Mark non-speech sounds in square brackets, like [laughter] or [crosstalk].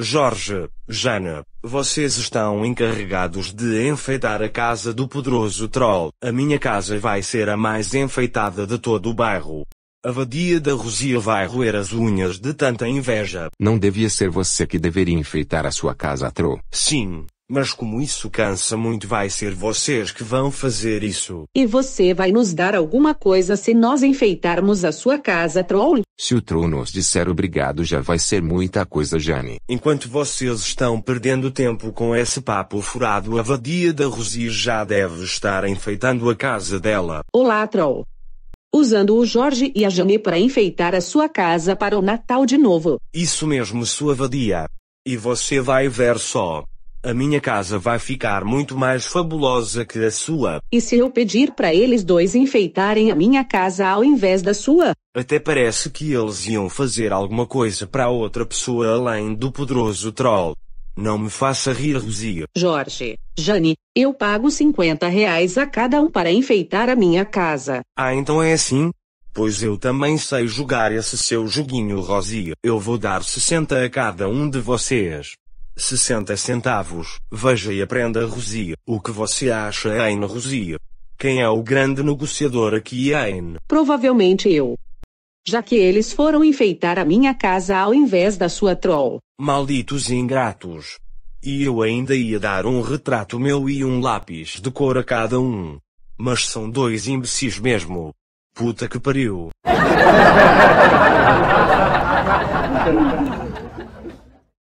Jorge, Jana, vocês estão encarregados de enfeitar a casa do poderoso troll. A minha casa vai ser a mais enfeitada de todo o bairro. A vadia da Rosia vai roer as unhas de tanta inveja. Não devia ser você que deveria enfeitar a sua casa, Tro. Sim, mas como isso cansa muito, vai ser vocês que vão fazer isso. E você vai nos dar alguma coisa se nós enfeitarmos a sua casa, troll? Se o troll nos disser obrigado, já vai ser muita coisa, Jane. Enquanto vocês estão perdendo tempo com esse papo furado, a vadia da Rosie já deve estar enfeitando a casa dela. Olá, troll. Usando o Jorge e a Jane para enfeitar a sua casa para o Natal de novo. Isso mesmo, sua vadia. E você vai ver só. A minha casa vai ficar muito mais fabulosa que a sua. E se eu pedir para eles dois enfeitarem a minha casa ao invés da sua? Até parece que eles iam fazer alguma coisa para outra pessoa além do poderoso troll. Não me faça rir, Rosia. Jorge, Jane, eu pago 50 reais a cada um para enfeitar a minha casa. Ah, então é assim? Pois eu também sei jogar esse seu joguinho, Rosia. Eu vou dar 60 a cada um de vocês. 60 centavos. Veja e aprenda Rosie. O que você acha, Aine Rosie? Quem é o grande negociador aqui, Aine? Provavelmente eu. Já que eles foram enfeitar a minha casa ao invés da sua troll. Malditos ingratos. E eu ainda ia dar um retrato meu e um lápis de cor a cada um. Mas são dois imbecis mesmo. Puta que pariu. [laughs]